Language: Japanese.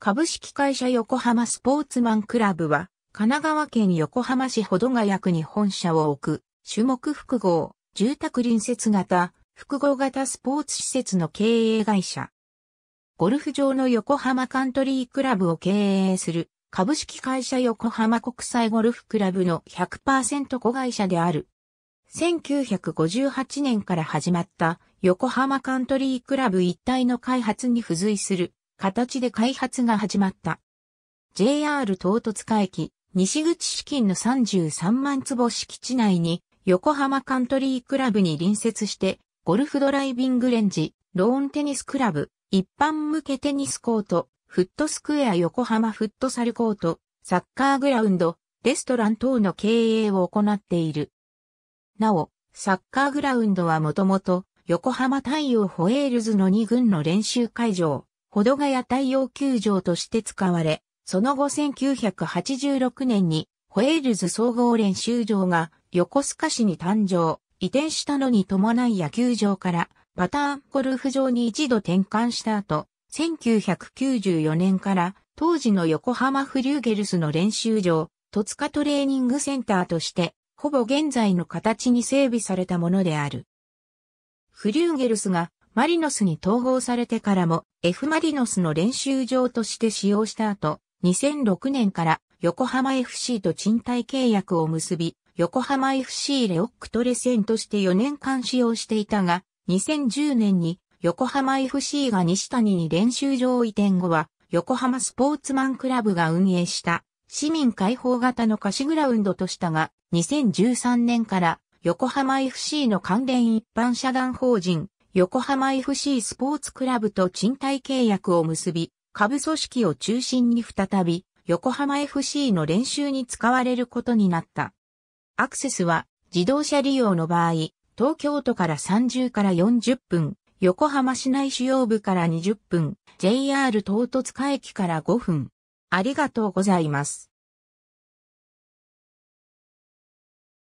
株式会社横浜スポーツマンクラブは、神奈川県横浜市保土ヶ谷区に本社を置く、種目複合、住宅隣接型、複合型スポーツ施設の経営会社。ゴルフ場の横浜カントリークラブを経営する、株式会社横浜国際ゴルフクラブの100%子会社である。1958年から始まった横浜カントリークラブ一体の開発に付随する形で開発が始まった。JR 東突塚駅、西口資金の33万坪敷地内に、横浜カントリークラブに隣接して、ゴルフドライビングレンジ、ローンテニスクラブ、一般向けテニスコート、フットスクエア横浜フットサルコート、サッカーグラウンド、レストラン等の経営を行っている。なお、サッカーグラウンドはもともと横浜太陽ホエールズの2軍の練習会場、保土ヶ谷太陽球場として使われ、その後1986年にホエールズ総合練習場が横須賀市に誕生、移転したのに伴い野球場からパターンゴルフ場に一度転換した後、1994年から当時の横浜フリューゲルスの練習場、戸塚トレーニングセンターとして、ほぼ現在の形に整備されたものである。フリューゲルスがマリノスに統合されてからも F マリノスの練習場として使用した後、2006年から横浜 FC と賃貸契約を結び、横浜 FC レオックトレセンとして4年間使用していたが、2010年に横浜 FC が西谷に練習場移転後は、横浜スポーツマンクラブが運営した市民解放型の貸しグラウンドとしたが、2013年から横浜 FC の関連一般社団法人横浜 FC スポーツクラブと賃貸契約を結び、下部組織を中心に再び、横浜 FC の練習に使われることになった。アクセスは、自動車利用の場合、東京都から30から40分、横浜市内主要部から20分、JR 東突塚駅から5分。ありがとうございます。